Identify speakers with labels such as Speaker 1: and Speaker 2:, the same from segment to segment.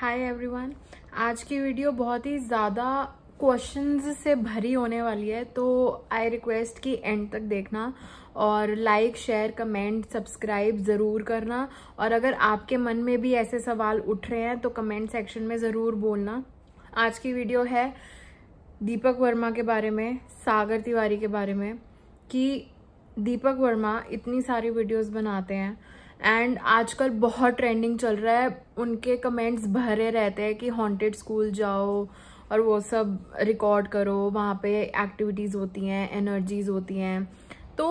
Speaker 1: hi everyone आज की video बहुत ही ज़्यादा क्वेश्चंस से भरी होने वाली है तो आई रिक्वेस्ट कि एंड तक देखना और लाइक शेयर कमेंट सब्सक्राइब ज़रूर करना और अगर आपके मन में भी ऐसे सवाल उठ रहे हैं तो कमेंट सेक्शन में ज़रूर बोलना आज की वीडियो है दीपक वर्मा के बारे में सागर तिवारी के बारे में कि दीपक वर्मा इतनी सारी वीडियोस बनाते हैं एंड आजकल बहुत ट्रेंडिंग चल रहा है उनके कमेंट्स भरे रहते हैं कि हॉन्टेड स्कूल जाओ और वो सब रिकॉर्ड करो वहाँ पे एक्टिविटीज़ होती हैं एनर्जीज होती हैं तो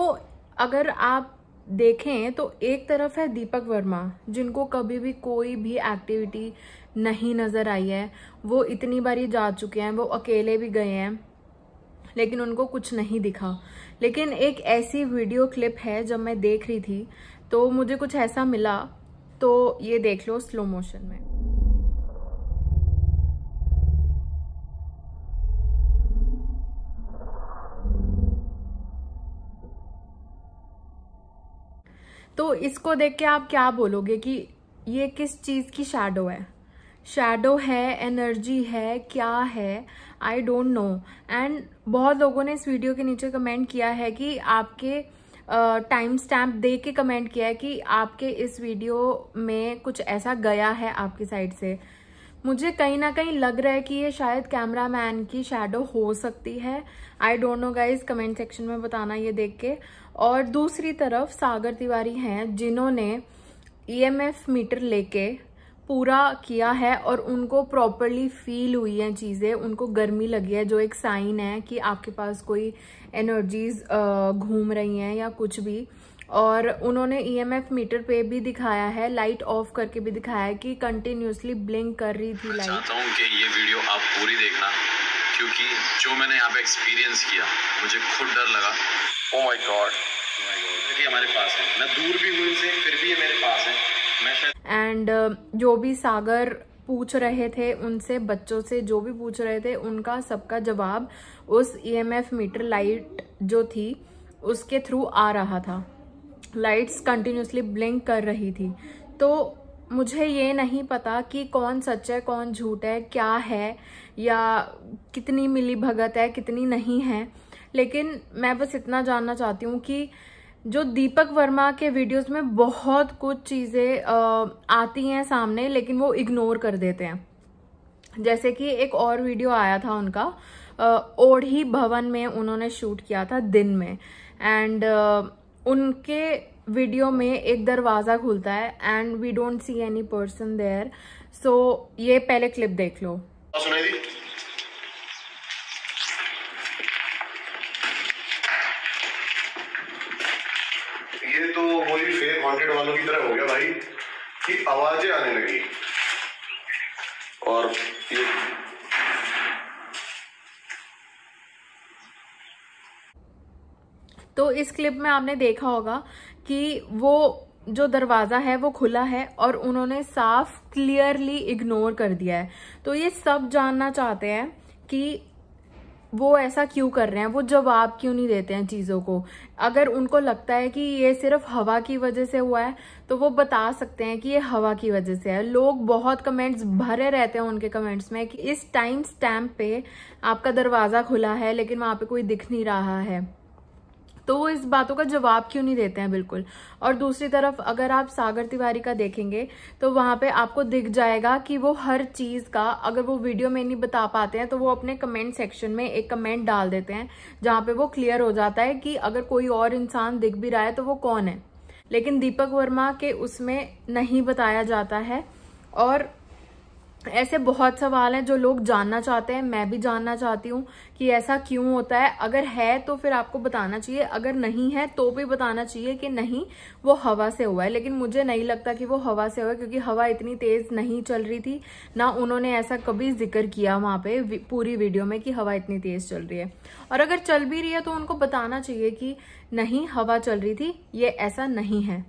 Speaker 1: अगर आप देखें तो एक तरफ है दीपक वर्मा जिनको कभी भी कोई भी एक्टिविटी नहीं नज़र आई है वो इतनी बारी जा चुके हैं वो अकेले भी गए हैं लेकिन उनको कुछ नहीं दिखा लेकिन एक ऐसी वीडियो क्लिप है जब मैं देख रही थी तो मुझे कुछ ऐसा मिला तो ये देख लो स्लो मोशन में तो इसको देख के आप क्या बोलोगे कि ये किस चीज़ की शैडो है शैडो है एनर्जी है क्या है आई डोंट नो एंड बहुत लोगों ने इस वीडियो के नीचे कमेंट किया है कि आपके टाइम स्टैम्प दे के कमेंट किया है कि आपके इस वीडियो में कुछ ऐसा गया है आपकी साइड से मुझे कहीं ना कहीं लग रहा है कि ये शायद कैमरा मैन की शेडो हो सकती है I don't know guys comment section में बताना ये देख के और दूसरी तरफ सागर तिवारी हैं जिन्होंने ईएमएफ e मीटर लेके पूरा किया है और उनको प्रॉपरली फील हुई है चीज़ें उनको गर्मी लगी है जो एक साइन है कि आपके पास कोई एनर्जीज घूम रही हैं या कुछ भी और उन्होंने ईएमएफ e मीटर पे भी दिखाया है लाइट ऑफ करके भी दिखाया है कि कंटिन्यूसली ब्लिंक कर रही थी लाइट चाहता हूँ कि ये वीडियो आप पूरी देखना क्योंकि जो मैंने यहाँ पे एक्सपीरियंस किया मुझे खुद डर लगा ओ माय गॉड हमारे पास है मैं दूर भी हुई से फिर भी एंड uh, जो भी सागर पूछ रहे थे उनसे बच्चों से जो भी पूछ रहे थे उनका सबका जवाब उस ईएमएफ e मीटर लाइट जो थी उसके थ्रू आ रहा था लाइट्स कंटिन्यूसली ब्लिंक कर रही थी तो मुझे ये नहीं पता कि कौन सच है कौन झूठ है क्या है या कितनी मिली भगत है कितनी नहीं है लेकिन मैं बस इतना जानना चाहती हूँ कि जो दीपक वर्मा के वीडियोस में बहुत कुछ चीज़ें आती हैं सामने लेकिन वो इग्नोर कर देते हैं जैसे कि एक और वीडियो आया था उनका ओढ़ी भवन में उन्होंने शूट किया था दिन में एंड उनके वीडियो में एक दरवाज़ा खुलता है and we don't see any person there so ये पहले क्लिप देख लो सुनाई दी तो इस क्लिप में आपने देखा होगा कि वो जो दरवाज़ा है वो खुला है और उन्होंने साफ क्लियरली इग्नोर कर दिया है तो ये सब जानना चाहते हैं कि वो ऐसा क्यों कर रहे हैं वो जवाब क्यों नहीं देते हैं चीज़ों को अगर उनको लगता है कि ये सिर्फ हवा की वजह से हुआ है तो वो बता सकते हैं कि ये हवा की वजह से है लोग बहुत कमेंट्स भरे रहते हैं उनके कमेंट्स में कि इस टाइम स्टैम्प पे आपका दरवाज़ा खुला है लेकिन वहाँ पे कोई दिख नहीं रहा है तो वो इस बातों का जवाब क्यों नहीं देते हैं बिल्कुल और दूसरी तरफ अगर आप सागर तिवारी का देखेंगे तो वहाँ पे आपको दिख जाएगा कि वो हर चीज़ का अगर वो वीडियो में नहीं बता पाते हैं तो वो अपने कमेंट सेक्शन में एक कमेंट डाल देते हैं जहाँ पे वो क्लियर हो जाता है कि अगर कोई और इंसान दिख भी रहा है तो वो कौन है लेकिन दीपक वर्मा के उसमें नहीं बताया जाता है और ऐसे बहुत सवाल हैं जो लोग जानना चाहते हैं मैं भी जानना चाहती हूँ कि ऐसा क्यों होता है अगर है तो फिर आपको बताना चाहिए अगर नहीं है तो भी बताना चाहिए कि नहीं वो हवा से हुआ है लेकिन मुझे नहीं लगता कि वो हवा से हुआ है क्योंकि हवा इतनी तेज नहीं चल रही थी ना उन्होंने ऐसा कभी जिक्र किया वहां पे पूरी वीडियो में कि हवा इतनी तेज चल रही है और अगर चल भी रही है तो उनको बताना चाहिए कि नहीं हवा चल रही थी ये ऐसा नहीं है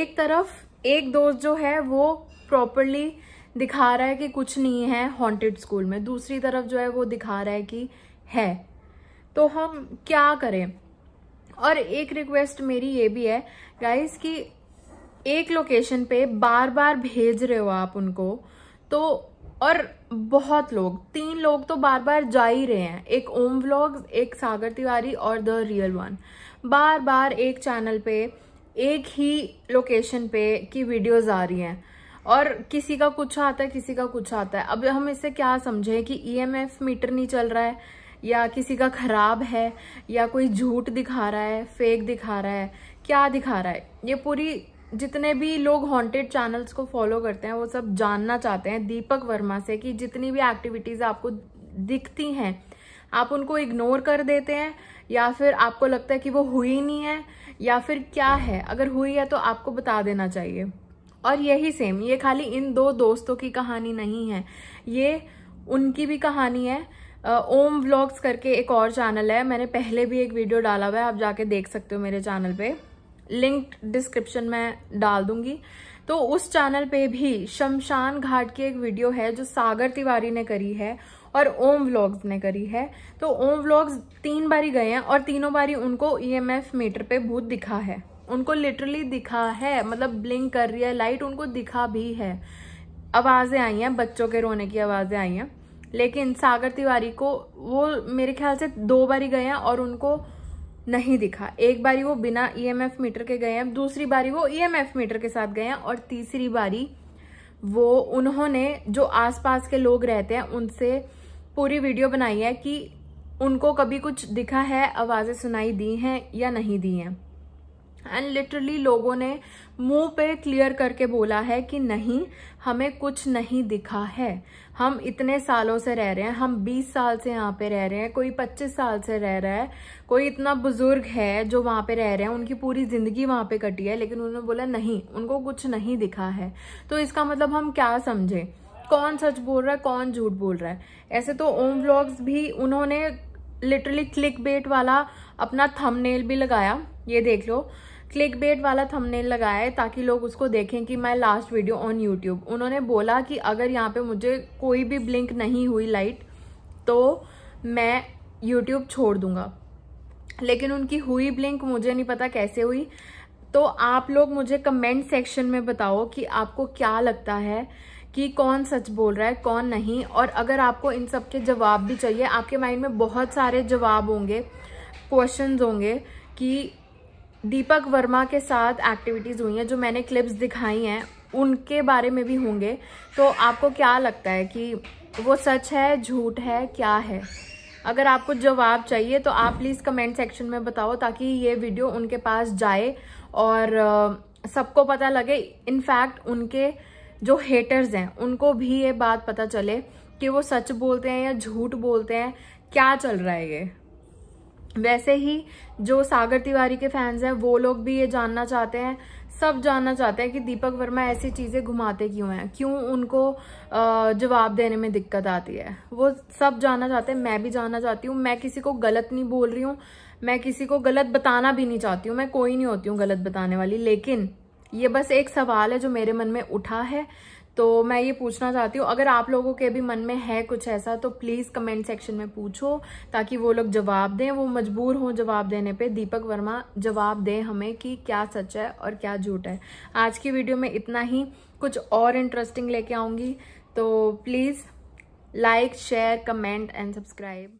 Speaker 1: एक तरफ एक दोस्त जो है वो प्रॉपरली दिखा रहा है कि कुछ नहीं है हॉन्टेड स्कूल में दूसरी तरफ जो है वो दिखा रहा है कि है तो हम क्या करें और एक रिक्वेस्ट मेरी ये भी है गाइस कि एक लोकेशन पे बार बार भेज रहे हो आप उनको तो और बहुत लोग तीन लोग तो बार बार जा ही रहे हैं एक ओम व्लॉग एक सागर तिवारी और द रियल वन बार बार एक चैनल पे एक ही लोकेशन पे की वीडियोस आ रही हैं और किसी का कुछ आता है किसी का कुछ आता है अब हम इससे क्या समझे कि ईएमएफ e मीटर नहीं चल रहा है या किसी का खराब है या कोई झूठ दिखा रहा है फेक दिखा रहा है क्या दिखा रहा है ये पूरी जितने भी लोग हॉन्टेड चैनल्स को फॉलो करते हैं वो सब जानना चाहते हैं दीपक वर्मा से कि जितनी भी एक्टिविटीज़ आपको दिखती हैं आप उनको इग्नोर कर देते हैं या फिर आपको लगता है कि वो हुई नहीं है या फिर क्या है अगर हुई है तो आपको बता देना चाहिए और यही सेम ये खाली इन दो दोस्तों की कहानी नहीं है ये उनकी भी कहानी है ओम व्लॉग्स करके एक और चैनल है मैंने पहले भी एक वीडियो डाला हुआ है आप जाके देख सकते हो मेरे चैनल पे लिंक डिस्क्रिप्शन में डाल दूंगी तो उस चैनल पे भी शमशान घाट की एक वीडियो है जो सागर तिवारी ने करी है और ओम व्लॉग्स ने करी है तो ओम व्लॉग्स तीन बारी गए हैं और तीनों बारी उनको ईएमएफ e मीटर पे भूत दिखा है उनको लिटरली दिखा है मतलब ब्लिंक कर रही है लाइट उनको दिखा भी है आवाज़ें आई हैं बच्चों के रोने की आवाज़ें आई हैं लेकिन सागर तिवारी को वो मेरे ख्याल से दो बारी गए हैं और उनको नहीं दिखा एक बारी वो बिना ईएमएफ e मीटर के गए हैं दूसरी बारी वो ईएमएफ e मीटर के साथ गए हैं और तीसरी बारी वो उन्होंने जो आसपास के लोग रहते हैं उनसे पूरी वीडियो बनाई है कि उनको कभी कुछ दिखा है आवाज़ें सुनाई दी हैं या नहीं दी हैं एंड लिटरली लोगों ने मुंह पे क्लियर करके बोला है कि नहीं हमें कुछ नहीं दिखा है हम इतने सालों से रह रहे हैं हम 20 साल से यहाँ पे रह रहे हैं कोई 25 साल से रह रहा है कोई इतना बुजुर्ग है जो वहाँ पे रह रहे हैं उनकी पूरी जिंदगी वहाँ पे कटी है लेकिन उन्होंने बोला नहीं उनको कुछ नहीं दिखा है तो इसका मतलब हम क्या समझे कौन सच बोल रहा है कौन झूठ बोल रहा है ऐसे तो ओम व्लॉग्स भी उन्होंने लिटरली क्लिक बेट वाला अपना थमनेल भी लगाया ये देख लो क्लिक बेट वाला थंबनेल लगाया है ताकि लोग उसको देखें कि my last video on YouTube उन्होंने बोला कि अगर यहाँ पे मुझे कोई भी ब्लिंक नहीं हुई लाइट तो मैं यूट्यूब छोड़ दूंगा लेकिन उनकी हुई ब्लिंक मुझे नहीं पता कैसे हुई तो आप लोग मुझे कमेंट सेक्शन में बताओ कि आपको क्या लगता है कि कौन सच बोल रहा है कौन नहीं और अगर आपको इन सब के जवाब भी चाहिए आपके माइंड में बहुत सारे जवाब होंगे क्वेश्चंस होंगे कि दीपक वर्मा के साथ एक्टिविटीज़ हुई हैं जो मैंने क्लिप्स दिखाई हैं उनके बारे में भी होंगे तो आपको क्या लगता है कि वो सच है झूठ है क्या है अगर आपको जवाब चाहिए तो आप प्लीज़ कमेंट सेक्शन में बताओ ताकि ये वीडियो उनके पास जाए और सबको पता लगे इनफैक्ट उनके जो हेटर्स हैं उनको भी ये बात पता चले कि वो सच बोलते हैं या झूठ बोलते हैं क्या चल रहा है ये वैसे ही जो सागर तिवारी के फैंस हैं वो लोग भी ये जानना चाहते हैं सब जानना चाहते हैं कि दीपक वर्मा ऐसी चीज़ें घुमाते क्यों हैं क्यों उनको जवाब देने में दिक्कत आती है वो सब जानना चाहते हैं मैं भी जानना चाहती हूँ मैं किसी को गलत नहीं बोल रही हूँ मैं किसी को गलत बताना भी नहीं चाहती हूँ मैं कोई नहीं होती हूँ गलत बताने वाली लेकिन ये बस एक सवाल है जो मेरे मन में उठा है तो मैं ये पूछना चाहती हूँ अगर आप लोगों के भी मन में है कुछ ऐसा तो प्लीज़ कमेंट सेक्शन में पूछो ताकि वो लोग जवाब दें वो मजबूर हों जवाब देने पे दीपक वर्मा जवाब दें हमें कि क्या सच है और क्या झूठ है आज की वीडियो में इतना ही कुछ और इंटरेस्टिंग लेके आऊँगी तो please like share comment and subscribe